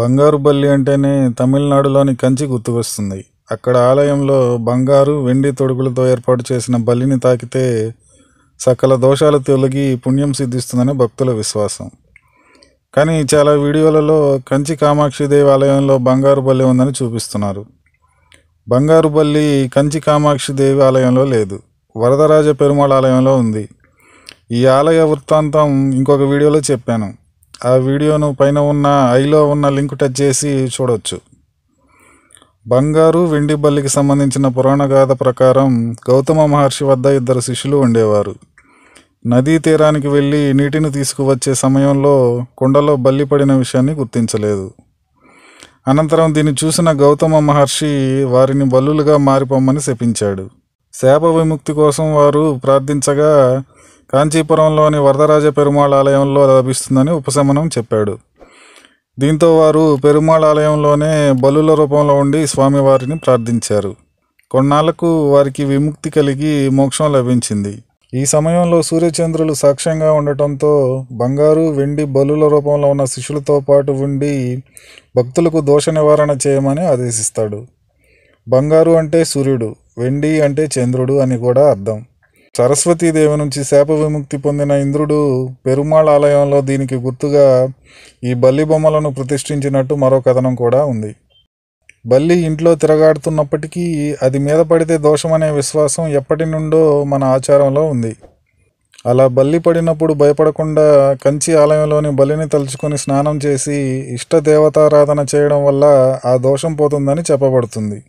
బంగారు బల్లి అంటేనే తమిళనాడులోని కంచి గుర్తుకొస్తుంది అక్కడ ఆలయంలో బంగారు వెండి తొడుగులతో ఏర్పాటు చేసిన బల్లిని తాకితే సకల దోషాలు తొలగి పుణ్యం సిద్ధిస్తుందని భక్తుల విశ్వాసం కానీ చాలా వీడియోలలో కంచి కామాక్షి దేవాలయంలో బంగారు బల్లి ఉందని చూపిస్తున్నారు బంగారు బల్లి కంచి కామాక్షి దేవి ఆలయంలో లేదు వరదరాజ పెరుమాళ ఆలయంలో ఉంది ఈ ఆలయ వృత్తాంతం ఇంకొక వీడియోలో చెప్పాను ఆ వీడియోను పైన ఉన్న ఐలో ఉన్న లింక్ టచ్ చేసి చూడవచ్చు బంగారు వెండి బల్లికి సంబంధించిన పురాణగాథ ప్రకారం గౌతమ మహర్షి వద్ద ఇద్దరు శిష్యులు ఉండేవారు నదీ తీరానికి వెళ్ళి నీటిని తీసుకువచ్చే సమయంలో కుండలో బల్లి పడిన విషయాన్ని గుర్తించలేదు అనంతరం దీన్ని చూసిన గౌతమ మహర్షి వారిని బల్లులుగా మారిపోమ్మని శపించాడు శాప విముక్తి కోసం వారు ప్రార్థించగా కాంచీపురంలోని వరదరాజ పెరుమాళ్ ఆలయంలో లభిస్తుందని ఉపశమనం చెప్పాడు దీంతో వారు పెరుమాళ్ ఆలయంలోనే బలుల రూపంలో ఉండి స్వామివారిని ప్రార్థించారు కొన్నాళ్లకు వారికి విముక్తి కలిగి మోక్షం లభించింది ఈ సమయంలో సూర్యచంద్రులు సాక్ష్యంగా ఉండటంతో బంగారు వెండి బలుల రూపంలో ఉన్న శిష్యులతో పాటు ఉండి భక్తులకు దోష నివారణ చేయమని ఆదేశిస్తాడు బంగారు అంటే సూర్యుడు వెండి అంటే చంద్రుడు అని కూడా అర్థం సరస్వతీదేవి నుంచి శాప విముక్తి పొందిన ఇంద్రుడు పెరుమాళ్ ఆలయంలో దీనికి గుర్తుగా ఈ బల్లి బొమ్మలను ప్రతిష్ఠించినట్టు మరో కథనం కూడా ఉంది బల్లి ఇంట్లో తిరగాడుతున్నప్పటికీ అది మీద పడితే దోషమనే విశ్వాసం ఎప్పటి నుండో మన ఆచారంలో ఉంది అలా బల్లి పడినప్పుడు భయపడకుండా కంచి ఆలయంలోని బలిని తలుచుకొని స్నానం చేసి ఇష్ట దేవతారాధన చేయడం వల్ల ఆ దోషం పోతుందని చెప్పబడుతుంది